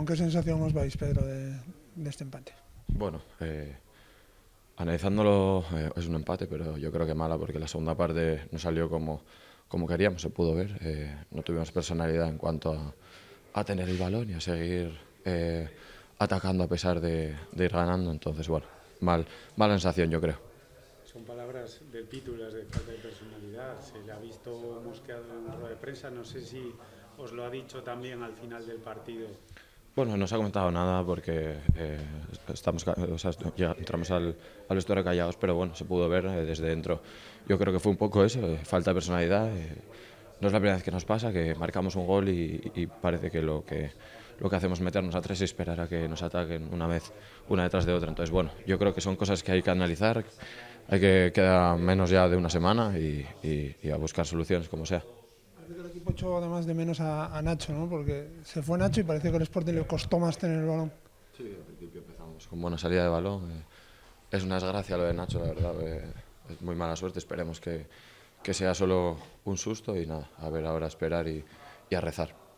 ¿Con qué sensación os vais, Pedro, de, este empate? Bueno, eh, analizándolo eh, es un empate, pero yo creo que mala porque la segunda parte no salió como, como queríamos, se pudo ver. Eh, no tuvimos personalidad en cuanto a, a, tener el balón y a seguir atacando a pesar de, ir ganando. Entonces, bueno, mal, mala sensación yo creo. Son palabras de pítulas de falta de personalidad. Se le ha visto mosqueado en rueda de prensa. No sé si os lo ha dicho también al final del partido. Bueno, no se ha comentado nada porque eh, estamos, ya entramos al, al vestuario callados, pero bueno, se pudo ver eh, desde dentro. Yo creo que fue un poco eso, eh, falta de personalidad. no es la primera vez que nos pasa, que marcamos un gol y, parece que lo, que lo que hacemos es meternos a tres y esperar a que nos ataquen una vez, una detrás de otra. Entonces, bueno, yo creo que son cosas que hay que analizar, hay que quedar menos ya de una semana y a buscar soluciones como sea además de menos a, Nacho, ¿no? Porque se fue Nacho y parece que el Sporting le costó más tener el balón. Sí, al principio empezamos con buena salida de balón. Eh. Es una desgracia lo de Nacho, la verdad. Eh. Es muy mala suerte. Esperemos que, que sea solo un susto y nada, a ver ahora esperar y, y a rezar.